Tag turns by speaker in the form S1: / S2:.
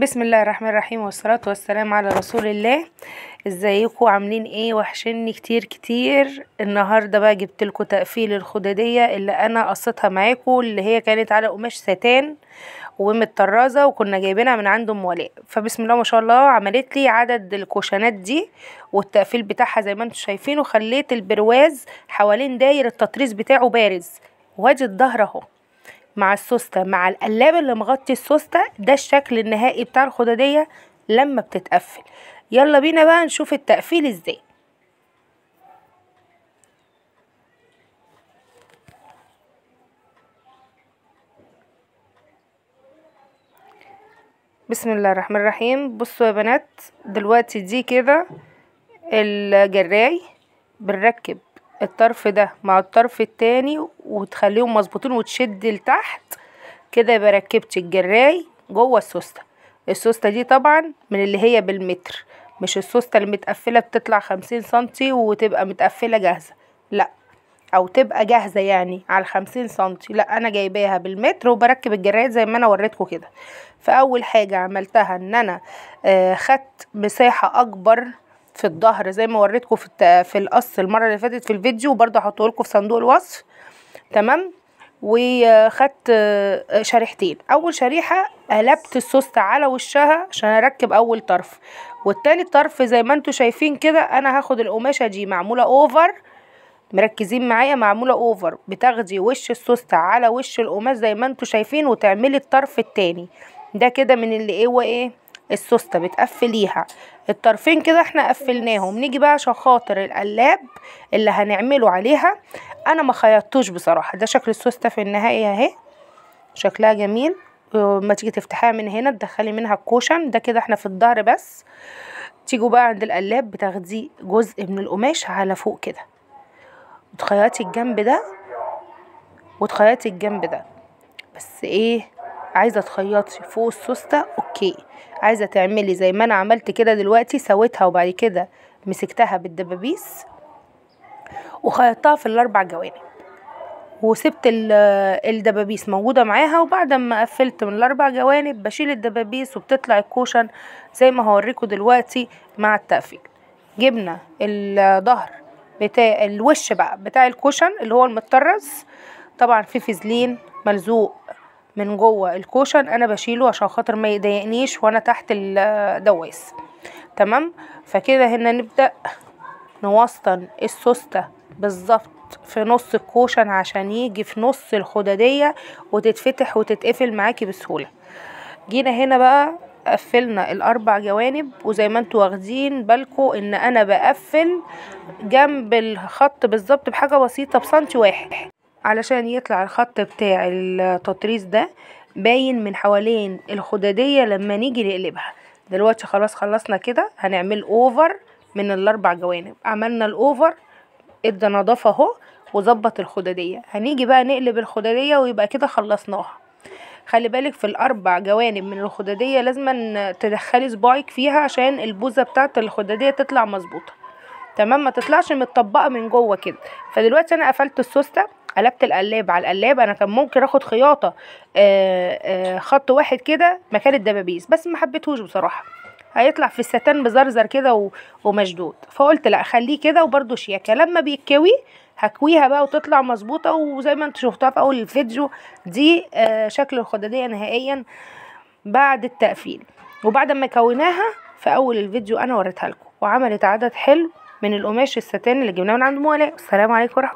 S1: بسم الله الرحمن الرحيم والصلاة والسلام على رسول الله ازيكم عاملين ايه وحشني كتير كتير النهاردة بقى جبت لكم تقفيل الخدادية اللي انا قصيتها معاكم اللي هي كانت على قماش ساتان ومتطرزة وكنا جايبينها من عند ام ولاء فبسم الله ما شاء الله عملت لي عدد الكوشنات دي والتقفيل بتاعها زي ما انتم شايفين وخليت البرواز حوالين داير التطريز بتاعه بارز وادي الظهر اهو مع السوستة مع القلاب اللي مغطي السوستة ده الشكل النهائي بتاع الخدادية لما بتتقفل يلا بينا بقى نشوف التقفيل ازاي بسم الله الرحمن الرحيم بصوا يا بنات دلوقتي دي كده الجراي بنركب الطرف ده مع الطرف التاني وتخليهم مظبوطين وتشد لتحت كده يبقى ركبت الجراي جوه السوسته السوسته دي طبعا من اللي هي بالمتر مش السوسته اللي متقفله بتطلع خمسين سنتي وتبقى متقفله جاهزه لا او تبقى جاهزه يعني على الخمسين سنتي لا انا جايباها بالمتر وبركب الجراي زي ما انا وريتكم كده فاول حاجه عملتها ان انا آه خدت مساحه اكبر في الظهر زي ما وريتكم في في القص المره اللي فاتت في الفيديو وبرده هحطه لكم في صندوق الوصف تمام وخدت آه، شريحتين اول شريحه قلبت السوست على وشها عشان اركب اول طرف والتاني طرف زي ما انتوا شايفين كده انا هاخد القماشه دي معموله اوفر مركزين معايا معموله اوفر بتاخدي وش السوست على وش القماش زي ما انتوا شايفين وتعملي الطرف التاني ده كده من اللي ايه وايه السوسته بتقفليها الطرفين كده احنا قفلناهم نيجي بقى عشان خاطر القلاب اللي هنعمله عليها انا ما خيطتوش بصراحه ده شكل السوسته في النهايه اهي شكلها جميل ما تيجي تفتحيها من هنا تدخلي منها الكوشن ده كده احنا في الظهر بس تيجوا بقى عند القلاب بتاخدي جزء من القماش على فوق كده وتخيطي الجنب ده وتخيطي الجنب ده بس ايه عايزه تخيطي فوق السوسته كي عايزه تعملي زي ما انا عملت كده دلوقتي سويتها وبعد كده مسكتها بالدبابيس وخيطتها في الاربع جوانب وسبت الدبابيس موجوده معاها وبعد ما قفلت من الاربع جوانب بشيل الدبابيس وبتطلع الكوشن زي ما هوريكم دلوقتي مع التقفيل جبنا الظهر بتاع الوش بقى بتاع الكوشن اللي هو المطرز طبعا في فيزلين ملزوق من جوه الكوشن انا بشيله عشان خاطر ما يضايقنيش وانا تحت الدواس تمام فكده هنا نبدا نوسطن السوسته بالظبط في نص الكوشن عشان يجي في نص الخداديه وتتفتح وتتقفل معاكي بسهوله جينا هنا بقى قفلنا الاربع جوانب وزي ما انتوا واخدين بالكو ان انا بقفل جنب الخط بالظبط بحاجه بسيطه بسنتي واحد علشان يطلع الخط بتاع التطريز ده باين من حوالين الخدادية لما نيجي نقلبها دلوقتي خلاص خلصنا كده هنعمل اوفر من الاربع جوانب عملنا الاوفر ادى نضافة اهو وظبط الخدادية هنيجي بقى نقلب الخدادية ويبقى كده خلصناها خلي بالك في الاربع جوانب من الخدادية لازما تدخلي صباعك فيها عشان البوزة بتاعت الخدادية تطلع مظبوطة تمام ما تطلعش متطبقة من جوه كده فدلوقتي انا قفلت السوستة قلبت القلاب على القلاب انا كان ممكن اخد خياطه آه، آه، خط واحد كده مكان الدبابيس بس ما حبيتهوش بصراحه هيطلع في الستان بزرزر كده ومشدود فقلت لا خليه كده وبرده شياكه لما بيتكوي هكويها بقى وتطلع مظبوطه وزي ما انتوا شفتوها في اول الفيديو دي آه، شكل الخداديه نهائيا بعد التقفيل وبعد ما كويناها في اول الفيديو انا وريتها لكم وعملت عدد حلو من القماش الستان اللي جبناه من عند مولاه السلام عليكم ورحمه